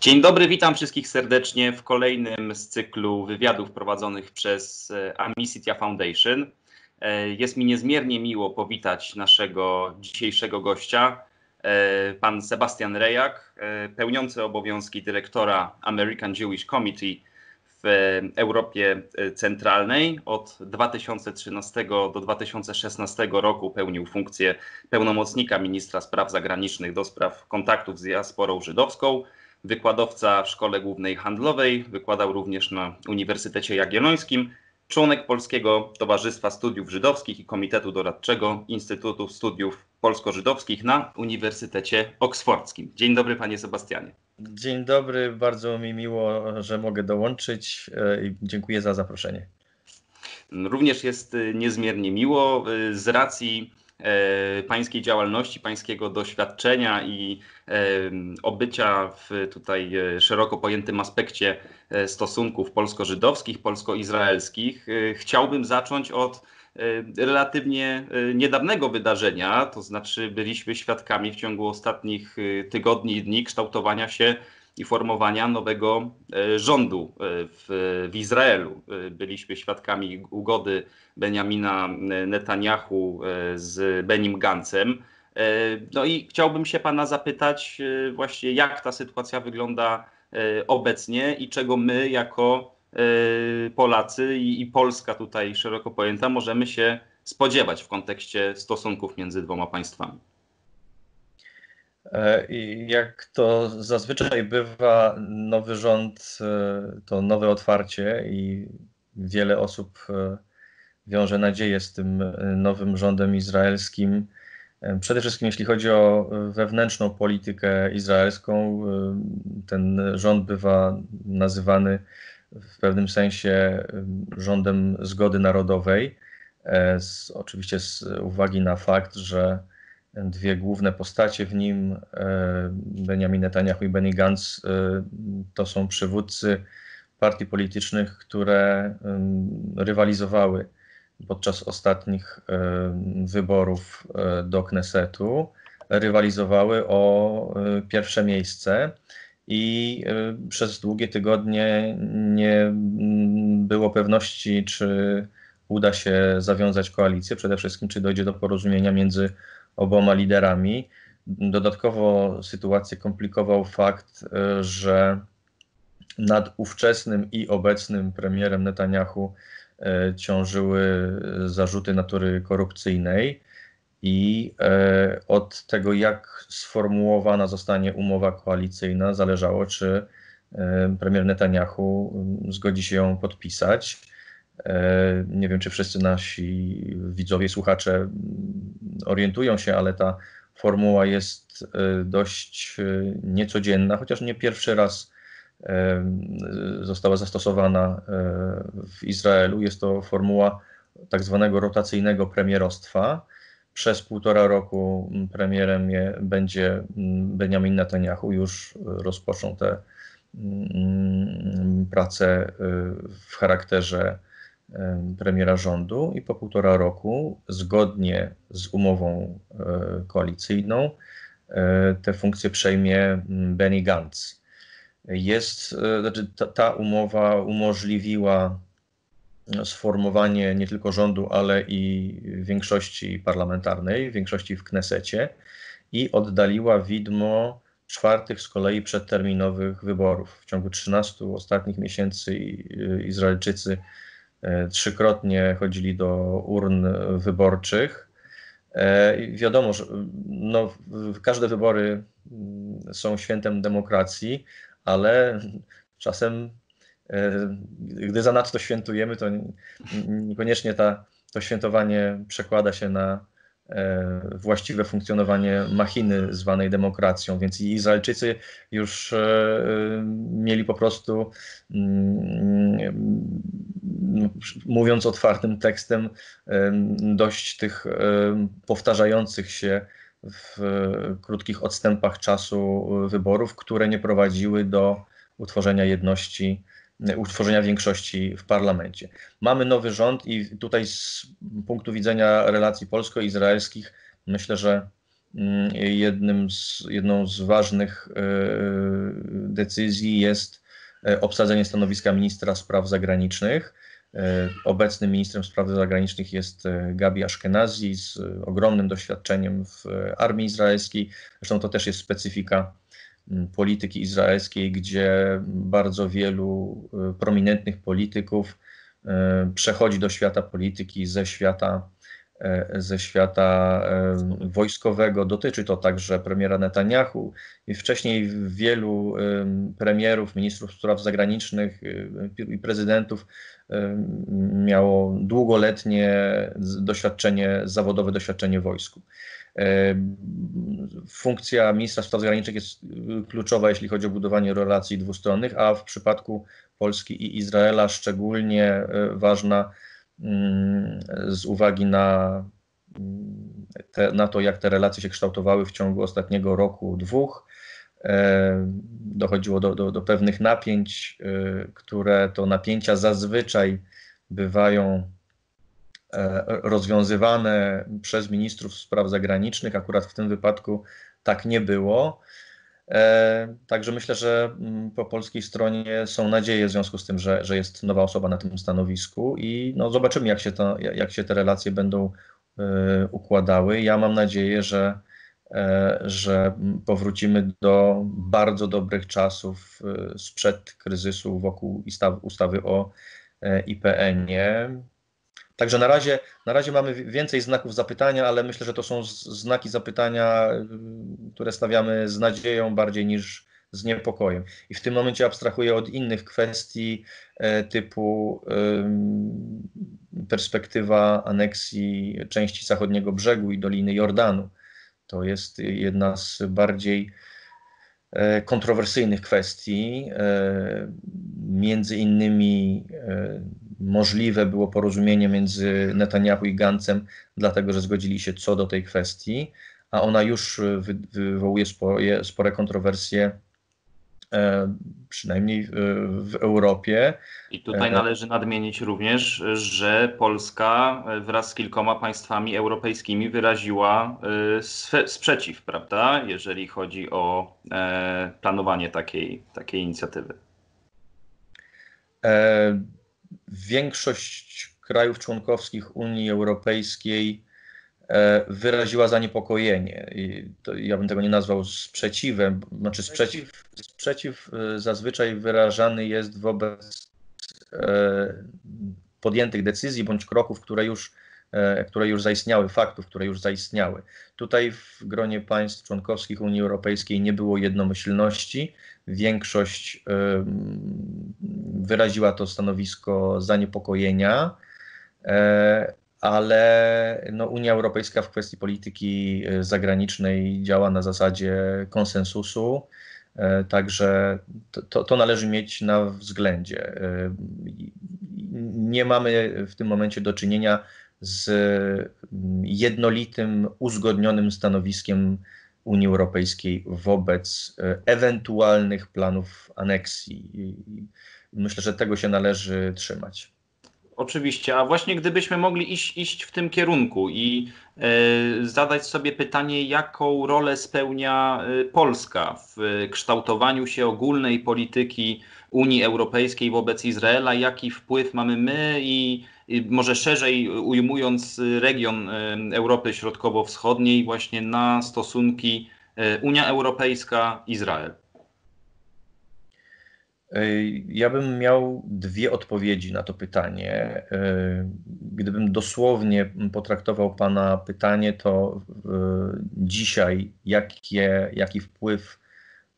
Dzień dobry, witam wszystkich serdecznie w kolejnym z cyklu wywiadów prowadzonych przez e, Amicitia Foundation. E, jest mi niezmiernie miło powitać naszego dzisiejszego gościa, e, pan Sebastian Rejak, pełniący obowiązki dyrektora American Jewish Committee w Europie Centralnej. Od 2013 do 2016 roku pełnił funkcję pełnomocnika ministra spraw zagranicznych do spraw kontaktów z diasporą żydowską wykładowca w Szkole Głównej Handlowej, wykładał również na Uniwersytecie Jagiellońskim, członek Polskiego Towarzystwa Studiów Żydowskich i Komitetu Doradczego Instytutu Studiów Polsko-Żydowskich na Uniwersytecie Oksfordzkim. Dzień dobry, panie Sebastianie. Dzień dobry, bardzo mi miło, że mogę dołączyć e, i dziękuję za zaproszenie. Również jest e, niezmiernie miło e, z racji E, pańskiej działalności, pańskiego doświadczenia i e, obycia w tutaj e, szeroko pojętym aspekcie stosunków polsko-żydowskich, polsko-izraelskich. Chciałbym zacząć od relatywnie niedawnego wydarzenia, to znaczy byliśmy świadkami w ciągu ostatnich tygodni i dni kształtowania się i formowania nowego e, rządu e, w, w Izraelu. E, byliśmy świadkami ugody Benjamina Netanyahu z Benim Gancem. No i chciałbym się pana zapytać właśnie jak ta sytuacja wygląda obecnie i czego my jako Polacy i Polska tutaj szeroko pojęta możemy się spodziewać w kontekście stosunków między dwoma państwami. E, I jak to zazwyczaj bywa, nowy rząd e, to nowe otwarcie i wiele osób e, wiąże nadzieję z tym nowym rządem izraelskim. Przede wszystkim jeśli chodzi o wewnętrzną politykę izraelską, ten rząd bywa nazywany w pewnym sensie rządem zgody narodowej, z, oczywiście z uwagi na fakt, że dwie główne postacie w nim, e, Benjamin Netanyahu i Benny Gantz, e, to są przywódcy partii politycznych, które rywalizowały podczas ostatnich wyborów e, do Knesetu, rywalizowały o pierwsze miejsce i przez długie tygodnie nie było pewności, czy uda się zawiązać koalicję, przede wszystkim czy dojdzie do porozumienia między oboma liderami. Dodatkowo sytuację komplikował fakt, y, że nad ówczesnym i obecnym premierem Netanyahu y, ciążyły zarzuty natury korupcyjnej i y, od tego, jak sformułowana zostanie umowa koalicyjna, zależało, czy premier Netanyahu zgodzi się ją podpisać. Nie wiem, czy wszyscy nasi widzowie, słuchacze orientują się, ale ta formuła jest e, dość e, niecodzienna, chociaż nie pierwszy raz e, została zastosowana w Izraelu. Jest to formuła tak zwanego rotacyjnego premierostwa. Przez półtora roku premierem będzie Benjamin Netanyahu. Już rozpoczął te prace w charakterze premiera rządu i po półtora roku, zgodnie z umową e, koalicyjną, e, te funkcje przejmie mm, Benny Gantz. Jest, e, znaczy ta, ta umowa umożliwiła no, sformowanie nie tylko rządu, ale i większości parlamentarnej, większości w Knesecie i oddaliła widmo czwartych z kolei przedterminowych wyborów. W ciągu 13 ostatnich miesięcy y, Izraelczycy E, trzykrotnie chodzili do urn wyborczych. E, I wiadomo, że no, każde wybory mm, są świętem demokracji, ale czasem, e, gdy zanadto świętujemy, to niekoniecznie ta, to świętowanie przekłada się na E, właściwe funkcjonowanie machiny zwanej demokracją. Więc Izraelczycy już e, e, mieli po prostu, mm, mm, mówiąc otwartym tekstem, dość tych powtarzających się w krótkich odstępach czasu wyborów, które nie prowadziły do utworzenia jedności Y, utworzenia większości w parlamencie. Mamy nowy rząd i tutaj z punktu widzenia relacji polsko-izraelskich myślę, że mm, jednym z, jedną z ważnych y, decyzji jest y, obsadzenie stanowiska ministra spraw zagranicznych. Obecnym ministrem spraw zagranicznych jest Gabi Ashkenazi z ogromnym doświadczeniem w armii izraelskiej. Zresztą to też jest specyfika polityki izraelskiej, gdzie bardzo wielu y, prominentnych polityków y, przechodzi do świata polityki ze świata, y, ze świata wojskowego. Dotyczy to także premiera Netanyahu i wcześniej wielu premierów, ministrów spraw zagranicznych i prezydentów miało długoletnie doświadczenie, zawodowe doświadczenie wojsku. Funkcja ministra spraw zagranicznych jest y, kluczowa, jeśli chodzi o budowanie relacji dwustronnych, a w przypadku Polski i Izraela szczególnie y, ważna mm, z uwagi na, mm, te, na to, jak te relacje się kształtowały w ciągu ostatniego roku, dwóch. Dochodziło do, do, do pewnych napięć, y, które to napięcia zazwyczaj bywają E, rozwiązywane przez ministrów spraw zagranicznych. Akurat w tym wypadku tak nie było. E, także myślę, że mm, po polskiej stronie są nadzieje w związku z tym, że, że jest nowa osoba na tym stanowisku i no zobaczymy, jak się, to, jak się te relacje będą e, układały. Ja mam nadzieję, że, że mm, powrócimy do bardzo dobrych czasów sprzed kryzysu wokół ustawy o IPN-ie. Także na razie, na razie mamy więcej znaków zapytania, ale myślę, że to są znaki zapytania, y, które stawiamy z nadzieją bardziej niż z niepokojem. I w tym momencie abstrahuję od innych kwestii e, typu perspektywa aneksji części zachodniego brzegu i Doliny Jordanu. To jest jedna z bardziej E, kontrowersyjnych kwestii. E, między innymi e, możliwe było porozumienie między Netanyahu i Gancem, dlatego że zgodzili się co do tej kwestii, a ona już wywołuje spore, kontrowersje E, przynajmniej w Europie. I tutaj e, należy nadmienić również, że Polska wraz z kilkoma państwami europejskimi wyraziła e, sprzeciw, prawda, jeżeli chodzi o planowanie takiej, takiej inicjatywy. Większość krajów członkowskich Unii Europejskiej E, wyraziła zaniepokojenie. I to, ja bym tego nie nazwał sprzeciwem. Znaczy sprzeciw, sprzeciw e, zazwyczaj wyrażany jest wobec e, podjętych decyzji bądź kroków, które już, które już zaistniały, faktów, które już zaistniały. Tutaj w gronie państw członkowskich Unii Europejskiej nie było jednomyślności. Większość wyraziła to stanowisko zaniepokojenia ale no, Unia Europejska w kwestii polityki e, zagranicznej działa na zasadzie konsensusu. E, także to, to, należy mieć na względzie. E, nie mamy w tym momencie do czynienia z mm, jednolitym, uzgodnionym stanowiskiem Unii Europejskiej wobec ewentualnych planów aneksji. Myślę, że tego się należy trzymać. Oczywiście, a właśnie gdybyśmy mogli iść, iść w tym kierunku i y, zadać sobie pytanie, jaką rolę spełnia e, Polska w kształtowaniu się ogólnej polityki Unii Europejskiej wobec Izraela, jaki wpływ mamy my i, i może szerzej ujmując e, region Europy Środkowo-Wschodniej właśnie na stosunki Unia Europejska-Izrael. E, ja bym miał dwie odpowiedzi na to pytanie. E, gdybym dosłownie potraktował Pana pytanie, to e, dzisiaj jakie, jaki wpływ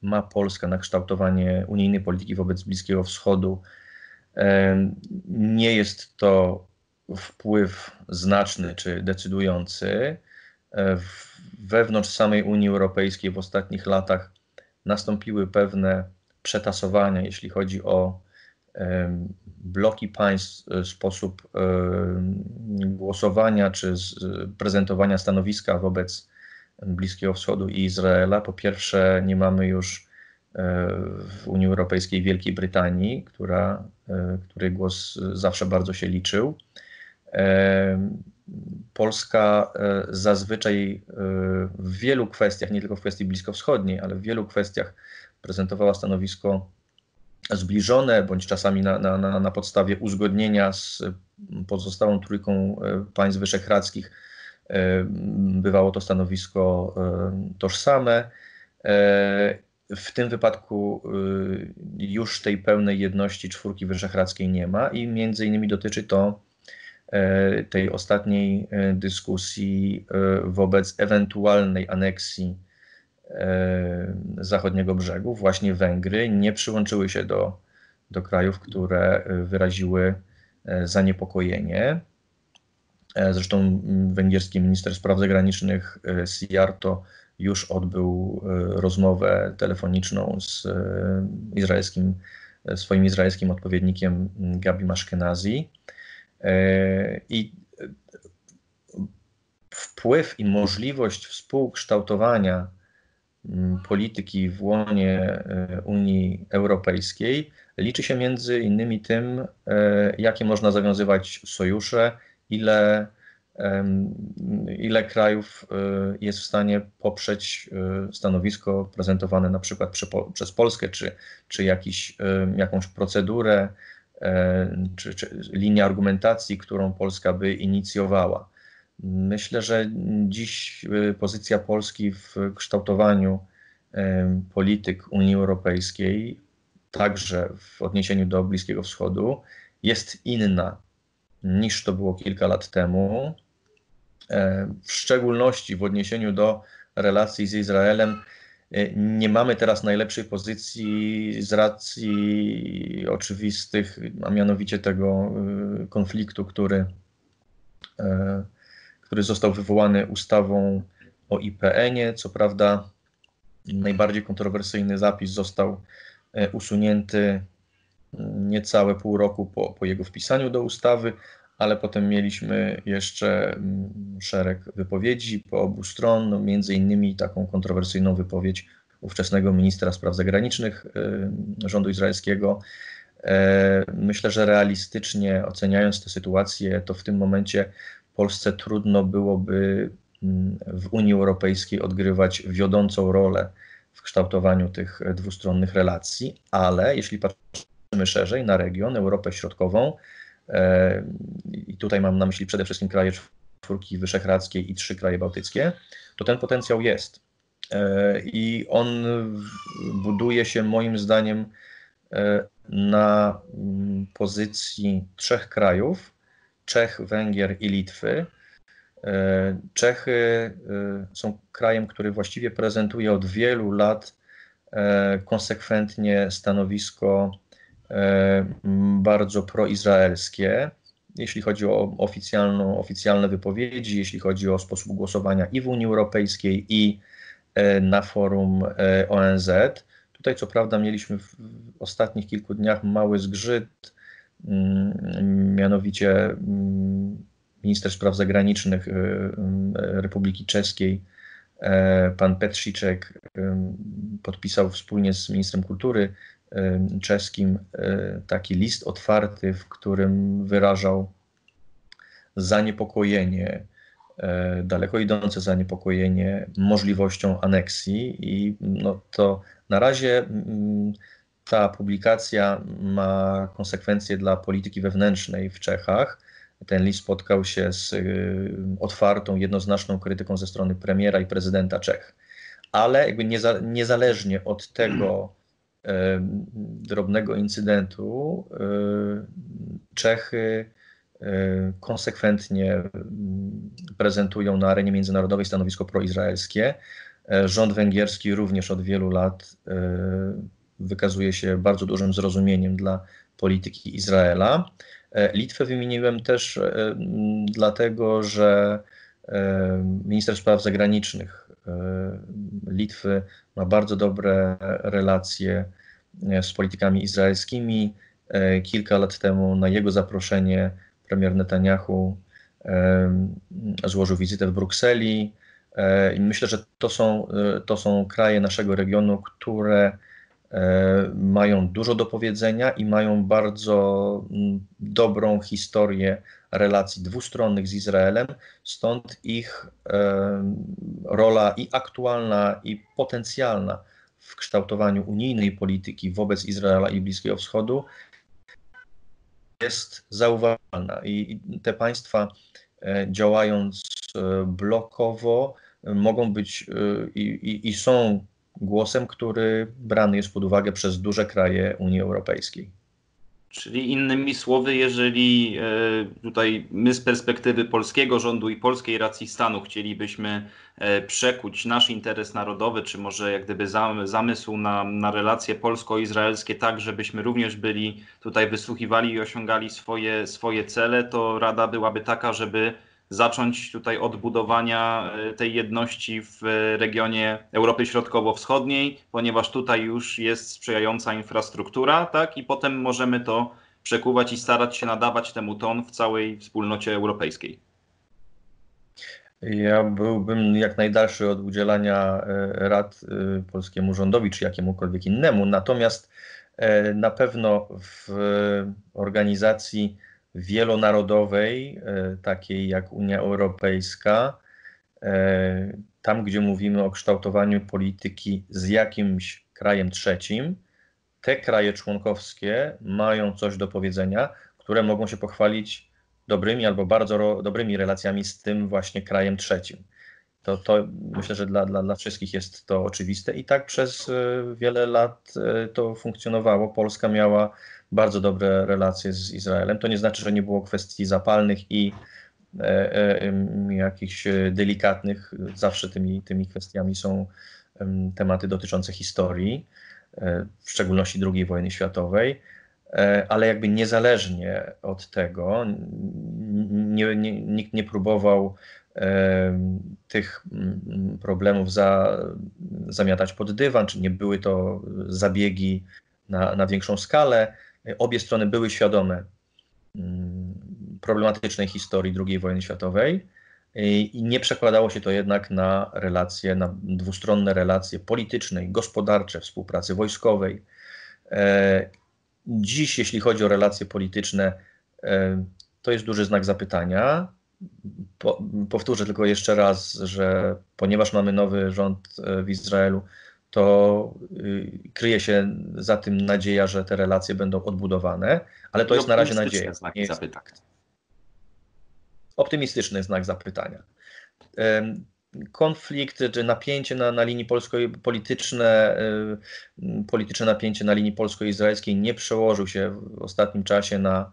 ma Polska na kształtowanie unijnej polityki wobec Bliskiego Wschodu? Nie jest to wpływ znaczny czy decydujący. Wewnątrz samej Unii Europejskiej w ostatnich latach nastąpiły pewne przetasowania, jeśli chodzi o bloki państw, e, sposób głosowania czy prezentowania stanowiska wobec Bliskiego Wschodu i Izraela. Po pierwsze, nie mamy już e, w Unii Europejskiej Wielkiej Brytanii, która, e, której głos zawsze bardzo się liczył. Polska zazwyczaj w wielu kwestiach, nie tylko w kwestii bliskowschodniej, ale w wielu kwestiach prezentowała stanowisko zbliżone, bądź czasami na, na, na podstawie uzgodnienia z pozostałą trójką e, państw wyszehradzkich. E, bywało to stanowisko e, tożsame. W tym wypadku już tej pełnej jedności czwórki wyszehradzkiej nie ma i między innymi dotyczy to tej ostatniej dyskusji wobec ewentualnej aneksji E, zachodniego brzegu, właśnie Węgry, nie przyłączyły się do, do krajów, które e, wyraziły e, zaniepokojenie. Zresztą węgierski minister spraw zagranicznych Siarto już odbył rozmowę telefoniczną z izraelskim, swoim izraelskim odpowiednikiem mm, Gabi Maszkenazi. I wpływ i możliwość współkształtowania Mm, polityki w łonie e, Unii Europejskiej liczy się między innymi tym, e, jakie można zawiązywać sojusze, ile, ile krajów e, jest w stanie poprzeć stanowisko prezentowane na przykład przez Polskę, czy, czy jakiś, jakąś procedurę, czy, czy linię argumentacji, którą Polska by inicjowała. Myślę, że dziś y, pozycja Polski w kształtowaniu y, polityk Unii Europejskiej, także w odniesieniu do Bliskiego Wschodu, jest inna niż to było kilka lat temu. E, w szczególności w odniesieniu do relacji z Izraelem, y, nie mamy teraz najlepszej pozycji z racji oczywistych, a mianowicie tego konfliktu, który e, który został wywołany ustawą o IPN-ie. Co prawda, najbardziej kontrowersyjny zapis został e, usunięty mm, niecałe pół roku po, po jego wpisaniu do ustawy, ale potem mieliśmy jeszcze mm, szereg wypowiedzi po obu stron, no między innymi taką kontrowersyjną wypowiedź ówczesnego ministra spraw zagranicznych e, rządu izraelskiego. E, myślę, że realistycznie oceniając tę sytuację, to w tym momencie Polsce trudno byłoby mm, w Unii Europejskiej odgrywać wiodącą rolę w kształtowaniu tych dwustronnych relacji, ale jeśli patrzymy szerzej na region, Europę Środkową, e, i tutaj mam na myśli przede wszystkim kraje czwórki wyszehradzkiej i trzy kraje bałtyckie, to ten potencjał jest. E, I on buduje się moim zdaniem e, na mm, pozycji trzech krajów, Czech, Węgier i Litwy. E, Czechy e, są krajem, który właściwie prezentuje od wielu lat e, konsekwentnie stanowisko bardzo proizraelskie, jeśli chodzi o oficjalną, oficjalne wypowiedzi, jeśli chodzi o sposób głosowania i w Unii Europejskiej, i na forum ONZ. Tutaj, co prawda, mieliśmy w ostatnich kilku dniach mały zgrzyt Mm, mianowicie mm, minister spraw zagranicznych y, y, Republiki Czeskiej, e, pan Petrziczek, y, podpisał wspólnie z ministrem kultury czeskim taki list otwarty, w którym wyrażał zaniepokojenie, e, daleko idące zaniepokojenie możliwością aneksji i no to na razie mm, ta publikacja ma konsekwencje dla polityki wewnętrznej w Czechach. Ten list spotkał się z y, otwartą, jednoznaczną krytyką ze strony premiera i prezydenta Czech. Ale jakby niezależnie od tego drobnego incydentu, y, Czechy y, konsekwentnie mm, prezentują na arenie międzynarodowej stanowisko proizraelskie. E, rząd węgierski również od wielu lat wykazuje się bardzo dużym zrozumieniem dla polityki Izraela. E, Litwę wymieniłem też e, dlatego, że e, minister spraw zagranicznych Litwy ma bardzo dobre relacje z politykami izraelskimi. Kilka lat temu na jego zaproszenie premier Netanyahu złożył wizytę w Brukseli. myślę, że to są, to są kraje naszego regionu, które E, mają dużo do powiedzenia i mają bardzo mm, dobrą historię relacji dwustronnych z Izraelem, stąd ich e, rola i aktualna, i potencjalna w kształtowaniu unijnej polityki wobec Izraela i Bliskiego Wschodu jest zauważalna. I te państwa e, działając blokowo mogą być i, i, i są głosem, który brany jest pod uwagę przez duże kraje Unii Europejskiej. Czyli innymi słowy, jeżeli e, tutaj my z perspektywy polskiego rządu i polskiej racji stanu chcielibyśmy e, przekuć nasz interes narodowy, czy może jak gdyby zamysł na, na relacje polsko-izraelskie, tak żebyśmy również byli tutaj wysłuchiwali i osiągali swoje, swoje cele, to rada byłaby taka, żeby zacząć tutaj od budowania e, tej jedności w e, regionie Europy Środkowo-Wschodniej, ponieważ tutaj już jest sprzyjająca infrastruktura, tak, i potem możemy to przekuwać i starać się nadawać temu ton w całej wspólnocie europejskiej. Ja byłbym jak najdalszy od udzielania e, rad polskiemu rządowi czy jakiemukolwiek innemu. Natomiast na pewno w organizacji wielonarodowej, e, takiej jak Unia Europejska, e, tam gdzie mówimy o kształtowaniu polityki z jakimś krajem trzecim, te kraje członkowskie mają coś do powiedzenia, które mogą się pochwalić dobrymi albo bardzo dobrymi relacjami z tym właśnie krajem trzecim. To, to myślę, że dla, dla, dla wszystkich jest to oczywiste i tak przez e, wiele lat e, to funkcjonowało. Polska miała bardzo dobre relacje z Izraelem. To nie znaczy, że nie było kwestii zapalnych i e, e, jakichś e, delikatnych. Zawsze tymi, tymi kwestiami są tematy dotyczące historii, w szczególności II wojny światowej ale jakby niezależnie od tego nie, nie, nikt nie próbował tych mm, problemów za, zamiatać pod dywan, czy nie były to zabiegi na, na większą skalę. Obie strony były świadome mm, problematycznej historii II wojny światowej i nie przekładało się to jednak na relacje, na dwustronne relacje polityczne, gospodarcze, współpracy wojskowej. E, dziś, jeśli chodzi o relacje polityczne, to jest duży znak zapytania. Po, powtórzę tylko jeszcze raz, że ponieważ mamy nowy rząd e, w Izraelu, to y, kryje się za tym nadzieja, że te relacje będą odbudowane, ale to jest na razie nadzieja. Znak jest... zapytania. Optymistyczny znak zapytania. konflikt czy napięcie na, na linii polsko-polityczne, y, polityczne napięcie na linii polsko-izraelskiej nie przełożył się w ostatnim czasie na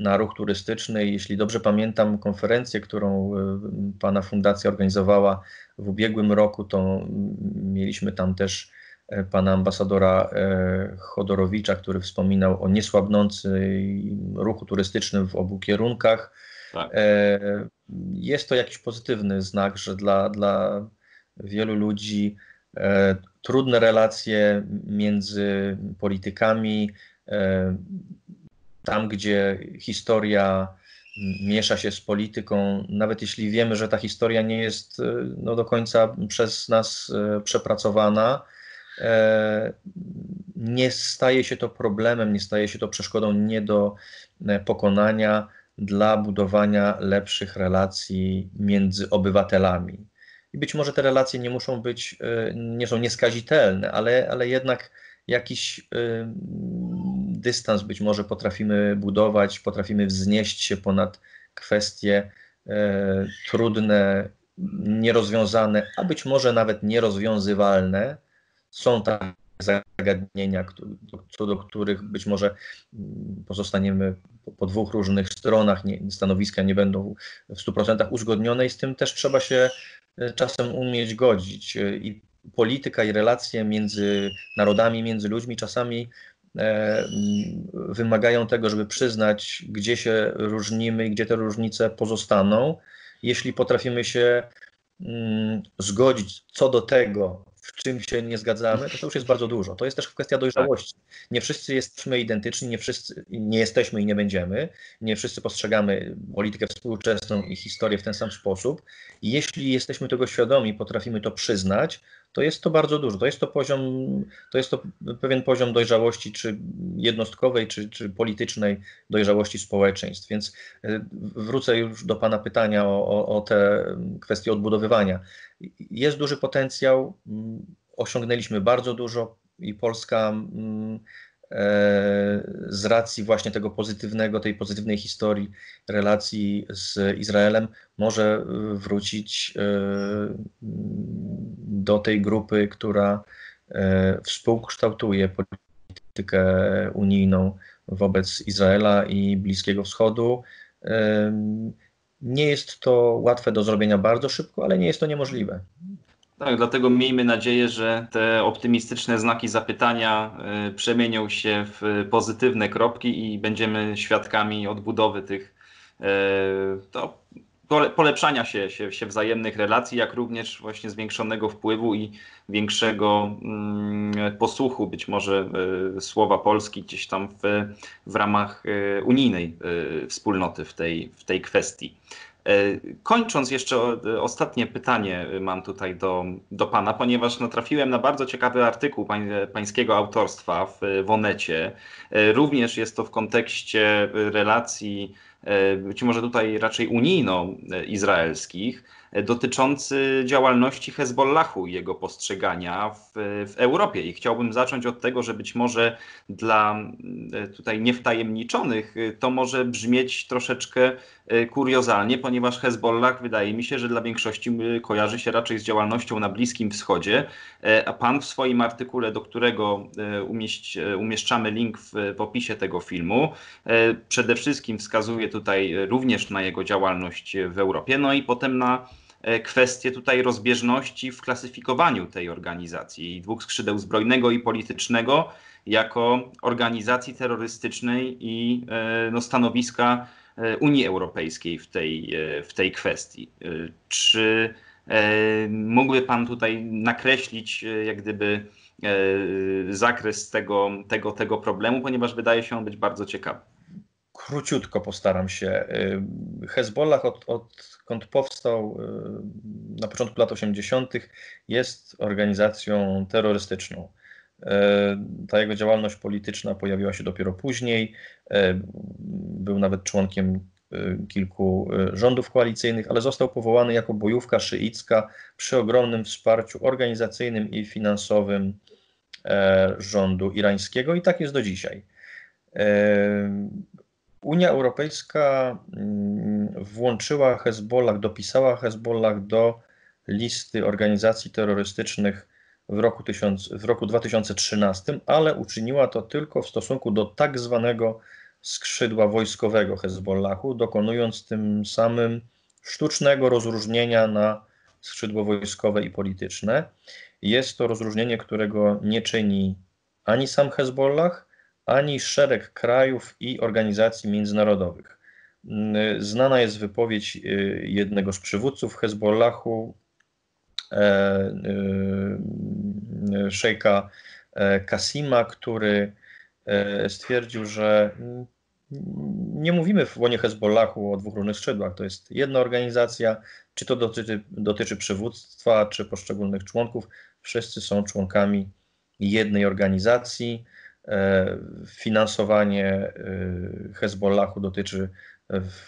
na ruch turystyczny. Jeśli dobrze pamiętam konferencję, którą e, Pana Fundacja organizowała w ubiegłym roku, to mieliśmy tam też e, Pana ambasadora e, Chodorowicza, który wspominał o niesłabnącym ruchu turystycznym w obu kierunkach. Tak. Jest to jakiś pozytywny znak, że dla, dla wielu ludzi trudne relacje między politykami, tam gdzie historia miesza się z polityką, nawet jeśli wiemy, że ta historia nie jest e, no, do końca przez nas e, przepracowana, e, nie staje się to problemem, nie staje się to przeszkodą nie do pokonania dla budowania lepszych relacji między obywatelami. I być może te relacje nie muszą być, nie są nieskazitelne, ale, ale jednak jakiś dystans być może potrafimy budować, potrafimy wznieść się ponad kwestie e, trudne, nierozwiązane, a być może nawet nierozwiązywalne. Są takie zagadnienia, co do których być może mm, pozostaniemy po, po dwóch różnych stronach, nie, stanowiska nie będą w 100% uzgodnione i z tym też trzeba się e, czasem umieć godzić. E, I polityka i relacje między narodami, między ludźmi czasami E, wymagają tego, żeby przyznać, gdzie się różnimy i gdzie te różnice pozostaną. Jeśli potrafimy się mm, zgodzić co do tego, w czym się nie zgadzamy, to, to już jest bardzo dużo. To jest też kwestia tak. dojrzałości. Nie wszyscy jesteśmy identyczni, nie wszyscy nie jesteśmy i nie będziemy, nie wszyscy postrzegamy politykę współczesną i historię w ten sam sposób. jeśli jesteśmy tego świadomi, potrafimy to przyznać, to jest to bardzo dużo. To jest to poziom, to jest to pewien poziom dojrzałości czy jednostkowej, czy, czy politycznej dojrzałości społeczeństw. Więc e, wrócę już do Pana pytania o, o, o te kwestie odbudowywania. Jest duży potencjał, mm, osiągnęliśmy bardzo dużo i Polska mm, e, z racji właśnie tego pozytywnego, tej pozytywnej historii relacji z Izraelem może e, wrócić mm, do tej grupy, która e, współkształtuje politykę unijną wobec Izraela i Bliskiego Wschodu. E, nie jest to łatwe do zrobienia bardzo szybko, ale nie jest to niemożliwe. Tak, dlatego miejmy nadzieję, że te optymistyczne znaki zapytania e, przemienią się w pozytywne kropki i będziemy świadkami odbudowy tych to polepszania się, się, się wzajemnych relacji, jak również właśnie zwiększonego wpływu i większego mm, posłuchu być może e, słowa Polski gdzieś tam w, w ramach e, unijnej e, wspólnoty w tej, w tej kwestii. Kończąc jeszcze ostatnie pytanie mam tutaj do, do Pana, ponieważ natrafiłem na bardzo ciekawy artykuł pań, Pańskiego autorstwa w Wonecie. Również jest to w kontekście relacji E, być może tutaj raczej unijno-izraelskich, e, e, dotyczący działalności Hezbollahu i jego postrzegania w, w, Europie. I chciałbym zacząć od tego, że być może dla mm, tutaj niewtajemniczonych to może brzmieć troszeczkę kuriozalnie, ponieważ Hezbollah wydaje mi się, że dla większości kojarzy się raczej z działalnością na Bliskim Wschodzie. A pan w swoim artykule, do którego umieść, umieszczamy link w, w opisie tego filmu, przede wszystkim wskazuje tutaj e, również na jego działalność w Europie, no i potem na e, kwestie tutaj rozbieżności w klasyfikowaniu tej organizacji dwóch skrzydeł zbrojnego i politycznego jako organizacji terrorystycznej i e, no, stanowiska Unii Europejskiej w tej, w tej kwestii. Czy mógłby Pan tutaj nakreślić jak gdyby zakres tego, tego, tego problemu, ponieważ wydaje się on być bardzo ciekawy? króciutko postaram się. Y, Hezbollah, od, odkąd powstał y, na początku lat 80., jest organizacją terrorystyczną. Y, ta jego działalność polityczna pojawiła się dopiero później. Był nawet członkiem kilku rządów koalicyjnych, ale został powołany jako bojówka szyicka przy ogromnym wsparciu organizacyjnym i finansowym rządu irańskiego i tak jest do dzisiaj. Unia Europejska mm, włączyła Hezbollah, dopisała Hezbollah do listy organizacji terrorystycznych w roku, w roku 2013, ale uczyniła to tylko w stosunku do tak zwanego skrzydła wojskowego Hezbollahu, dokonując tym samym sztucznego rozróżnienia na skrzydło wojskowe i polityczne. Jest to rozróżnienie, którego nie czyni ani sam Hezbollah, ani szereg krajów i organizacji międzynarodowych. Mm, znana jest wypowiedź y, jednego z przywódców Hezbollahu, e, y, y, szejka e, Kasima, który e, stwierdził, że mm, nie mówimy w łonie Hezbollahu o dwóch różnych skrzydłach. To jest jedna organizacja, czy to dotyczy, dotyczy przywództwa, czy poszczególnych członków. Wszyscy są członkami jednej organizacji. E, finansowanie e, Hezbollahu dotyczy w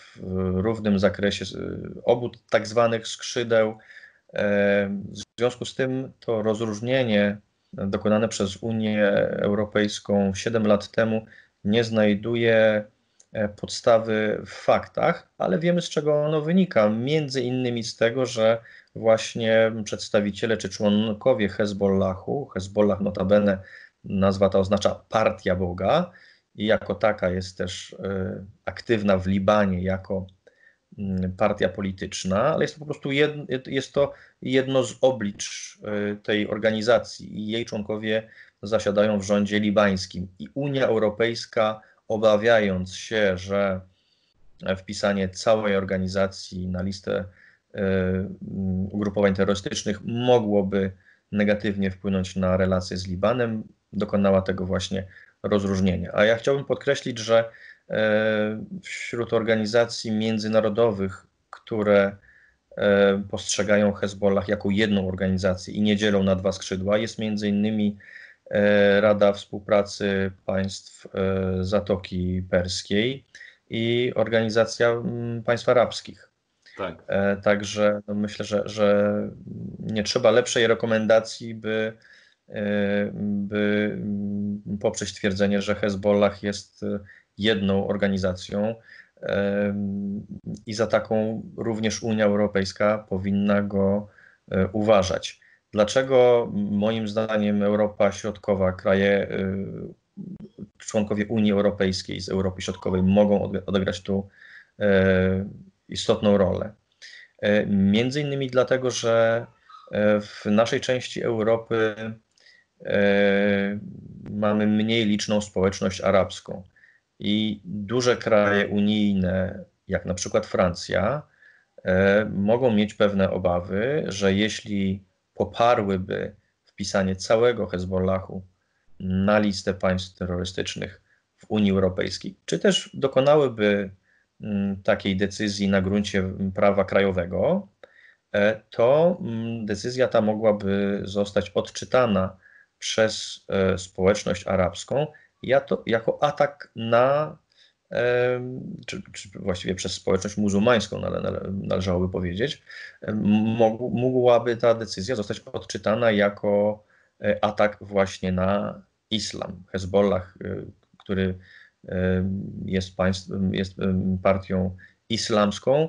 równym zakresie obu tak zwanych skrzydeł. E, w związku z tym to rozróżnienie dokonane przez Unię Europejską 7 lat temu nie znajduje podstawy w faktach, ale wiemy z czego ono wynika. Między innymi z tego, że właśnie przedstawiciele czy członkowie Hezbollahu, Hezbollah notabene Nazwa ta oznacza Partia Boga i jako taka jest też y, aktywna w Libanie jako mm, partia polityczna, ale jest to po prostu jedno, jest to jedno z oblicz y, tej organizacji i jej członkowie zasiadają w rządzie libańskim. I Unia Europejska, obawiając się, że wpisanie całej organizacji na listę y, mm, ugrupowań terrorystycznych mogłoby negatywnie wpłynąć na relacje z Libanem, dokonała tego właśnie rozróżnienia. A ja chciałbym podkreślić, że e, wśród organizacji międzynarodowych, które e, postrzegają Hezbollah jako jedną organizację i nie dzielą na dwa skrzydła, jest między innymi e, Rada Współpracy Państw Zatoki Perskiej i Organizacja Państw Arabskich. Tak. E, także no myślę, że, że nie trzeba lepszej rekomendacji, by, e, by mm, poprzeć twierdzenie, że Hezbollah jest e, jedną organizacją mm, i za taką również Unia Europejska powinna go uważać. Dlaczego moim zdaniem Europa Środkowa, kraje członkowie Unii Europejskiej z Europy Środkowej mogą odegrać tu istotną rolę. E, między innymi dlatego, że e, w naszej części Europy e, mamy mniej liczną społeczność arabską i duże kraje unijne, jak na przykład Francja, mogą mieć pewne obawy, że jeśli poparłyby wpisanie całego Hezbollahu na listę państw terrorystycznych w Unii Europejskiej, czy też dokonałyby Mm, takiej decyzji na gruncie prawa krajowego, e, to mm, decyzja ta mogłaby zostać odczytana przez e, społeczność arabską jako atak na, e, czy, czy właściwie przez społeczność muzułmańską należałoby powiedzieć, mogłaby ta decyzja zostać odczytana jako atak właśnie na islam. Hezbollah, który jest, państw, jest partią islamską,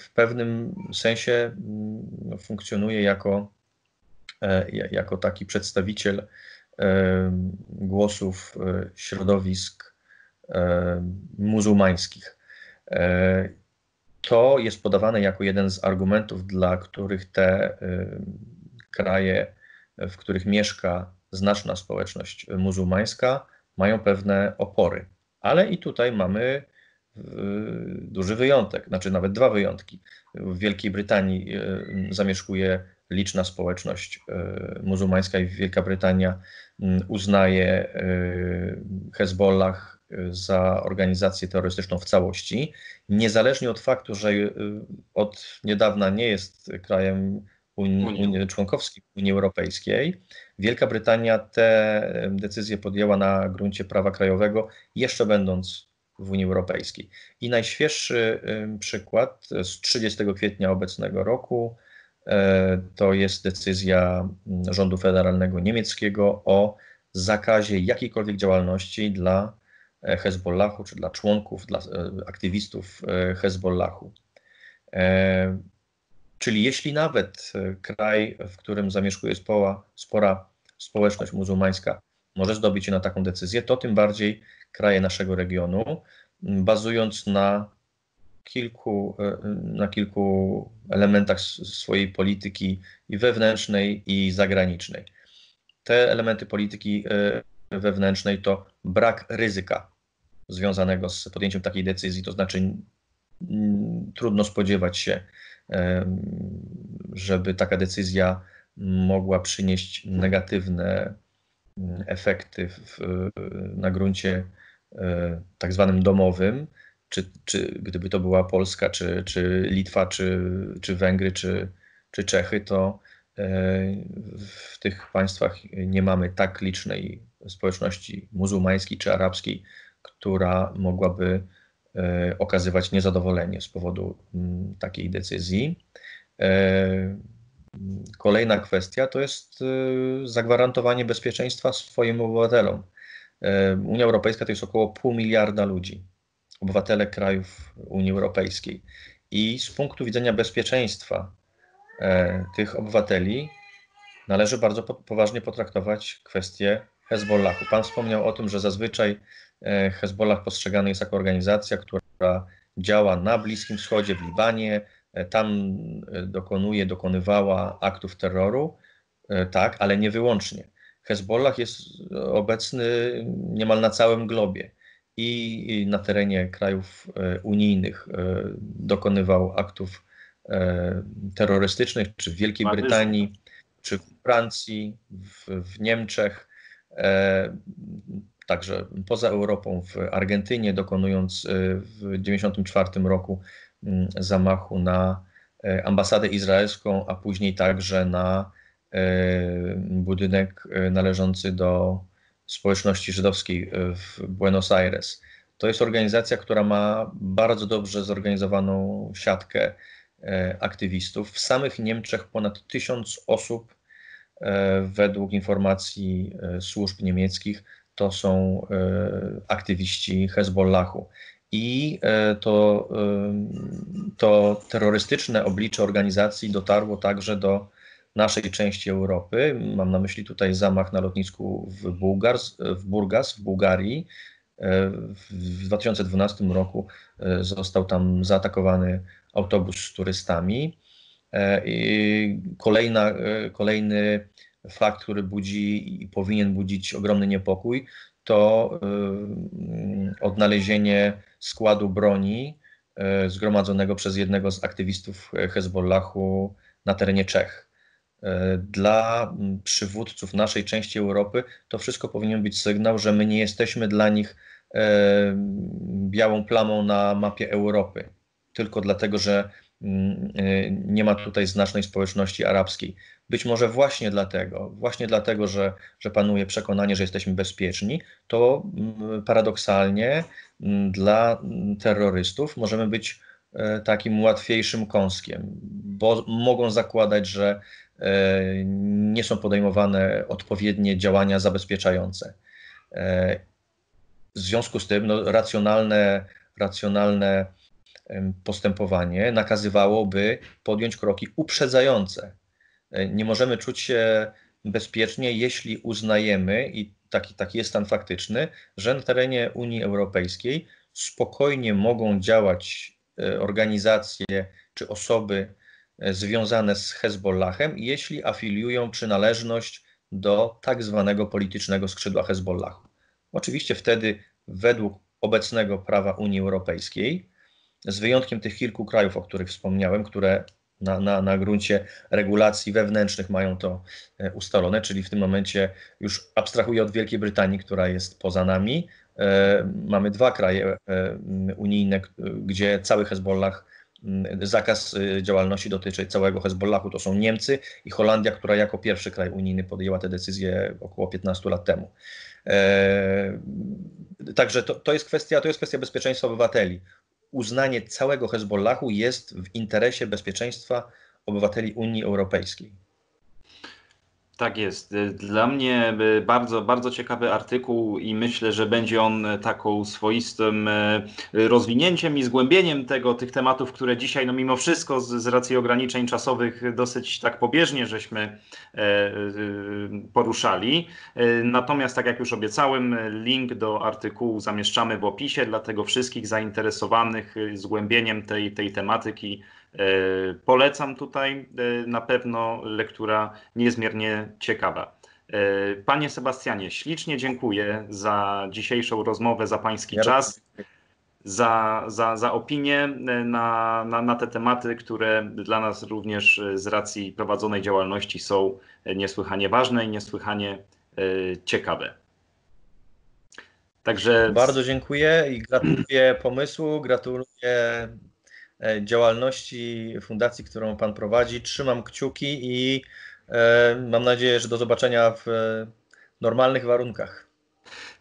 w pewnym sensie mm, funkcjonuje jako, e, jako taki przedstawiciel e, głosów e, środowisk muzułmańskich. To jest podawane jako jeden z argumentów, dla których te kraje, w których mieszka znaczna społeczność muzułmańska, mają pewne opory. Ale i tutaj mamy yy, duży wyjątek, znaczy nawet dwa wyjątki. W Wielkiej Brytanii yy, zamieszkuje liczna społeczność yy, muzułmańska i Wielka Brytania uznaje Hezbollah za organizację terrorystyczną w całości, niezależnie od faktu, że od niedawna nie jest krajem Unii członkowskich Unii Europejskiej. Wielka Brytania te decyzje podjęła na gruncie prawa krajowego, jeszcze będąc w Unii Europejskiej. I najświeższy przykład z 30 kwietnia obecnego roku e, to jest decyzja rządu federalnego niemieckiego o zakazie jakiejkolwiek działalności dla Hezbollahu czy dla członków, dla e, aktywistów e, Hezbollahu. Czyli jeśli nawet e, kraj, w którym zamieszkuje społa, spora społeczność muzułmańska, może zdobyć się na taką decyzję, to tym bardziej kraje naszego regionu, bazując na kilku, e, na kilku elementach swojej polityki i wewnętrznej, i zagranicznej. Te elementy polityki e, wewnętrznej to brak ryzyka związanego z podjęciem takiej decyzji, to znaczy trudno spodziewać się żeby taka decyzja mogła przynieść negatywne mm, efekty w, na gruncie e, tak zwanym domowym, czy, czy gdyby to była Polska, czy, czy Litwa, czy, czy Węgry, czy, czy Czechy, to e, w tych państwach nie mamy tak licznej społeczności muzułmańskiej czy arabskiej, która mogłaby E, okazywać niezadowolenie z powodu mm, takiej decyzji. E, kolejna kwestia to jest e, zagwarantowanie bezpieczeństwa swoim obywatelom. Unia Europejska to jest około pół miliarda ludzi, obywatele krajów Unii Europejskiej. I z punktu widzenia bezpieczeństwa tych obywateli należy bardzo poważnie potraktować kwestię Hezbollahu. Pan wspomniał o tym, że zazwyczaj e, Hezbollah postrzegany jest jako organizacja, która działa na Bliskim Wschodzie, w Libanie, e, tam e, dokonuje, dokonywała aktów terroru, tak, ale nie wyłącznie. Hezbollah jest obecny niemal na całym globie i na terenie krajów unijnych dokonywał aktów terrorystycznych, czy w Wielkiej Brytanii, czy w Francji, w, w Niemczech. E, także poza Europą, w Argentynie, dokonując e, w 1994 roku mm, zamachu na e, ambasadę izraelską, a później także na budynek należący do społeczności żydowskiej w Buenos Aires. To jest organizacja, która ma bardzo dobrze zorganizowaną siatkę aktywistów. W samych Niemczech ponad tysiąc osób E, według informacji e, służb niemieckich to są e, aktywiści Hezbollahu. I to, to terrorystyczne oblicze organizacji dotarło także do naszej części Europy. Mam na myśli tutaj zamach na lotnisku w, Bułgars, w Burgas, w Bułgarii. W 2012 roku został tam zaatakowany autobus z turystami. E, kolejna, e, kolejny fakt, który budzi i powinien budzić ogromny niepokój, to e, odnalezienie składu broni zgromadzonego przez jednego z aktywistów Hezbollahu na terenie Czech. Dla przywódców naszej części Europy to wszystko powinien być sygnał, że my nie jesteśmy dla nich białą plamą na mapie Europy. Tylko dlatego, że Y, nie ma tutaj znacznej społeczności arabskiej. Być może właśnie dlatego, właśnie dlatego, że, że panuje przekonanie, że jesteśmy bezpieczni, to mm, paradoksalnie mm, dla terrorystów możemy być e, takim łatwiejszym kąskiem, bo mogą zakładać, że e, nie są podejmowane odpowiednie działania zabezpieczające. E, w związku z tym no, racjonalne, racjonalne postępowanie nakazywałoby podjąć kroki uprzedzające. E, nie możemy czuć się bezpiecznie, jeśli uznajemy, i taki, taki jest stan faktyczny, że na terenie Unii Europejskiej spokojnie mogą działać e, organizacje czy osoby e, związane z Hezbollahem, jeśli afiliują przynależność do tak zwanego politycznego skrzydła Hezbollahu. Oczywiście wtedy, według obecnego prawa Unii Europejskiej, z wyjątkiem tych kilku krajów, o których wspomniałem, które na, na, na gruncie regulacji wewnętrznych mają to e, ustalone, czyli w tym momencie już abstrahuję od Wielkiej Brytanii, która jest poza nami. E, mamy dwa kraje e, unijne, gdzie cały Hezbollah zakaz działalności dotyczy całego Hezbollahu. To są Niemcy i Holandia, która jako pierwszy kraj unijny podjęła tę decyzję około 15 lat temu. Także to, to, jest kwestia, to jest kwestia bezpieczeństwa obywateli uznanie całego Hezbollahu jest w interesie bezpieczeństwa obywateli Unii Europejskiej. Tak jest. Y, dla mnie y, bardzo, bardzo ciekawy artykuł i myślę, że będzie on y, taką swoistym rozwinięciem i zgłębieniem tego, tych tematów, które dzisiaj, no mimo wszystko, z, z racji ograniczeń czasowych dosyć tak pobieżnie żeśmy e, poruszali. E, natomiast, tak jak już obiecałem, link do artykułu zamieszczamy w opisie, dlatego wszystkich zainteresowanych zgłębieniem tej, tej tematyki E, polecam tutaj e, na pewno lektura niezmiernie ciekawa. E, panie Sebastianie, ślicznie dziękuję za dzisiejszą rozmowę, za Pański ja czas, za, za, za opinię na, na, na te tematy, które dla nas również z racji prowadzonej działalności są niesłychanie ważne i niesłychanie ciekawe. Także... Bardzo dziękuję i gratuluję pomysłu, gratuluję E, działalności fundacji, którą Pan prowadzi. Trzymam kciuki i e, mam nadzieję, że do zobaczenia w e, normalnych warunkach.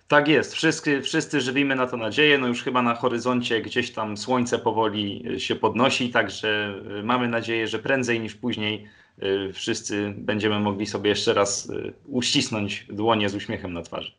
Tak jest, wszyscy, wszyscy żywimy na to nadzieję. No już chyba na horyzoncie gdzieś tam słońce powoli się podnosi, także mamy nadzieję, że prędzej niż później wszyscy będziemy mogli sobie jeszcze raz uścisnąć dłonie z uśmiechem na twarzy.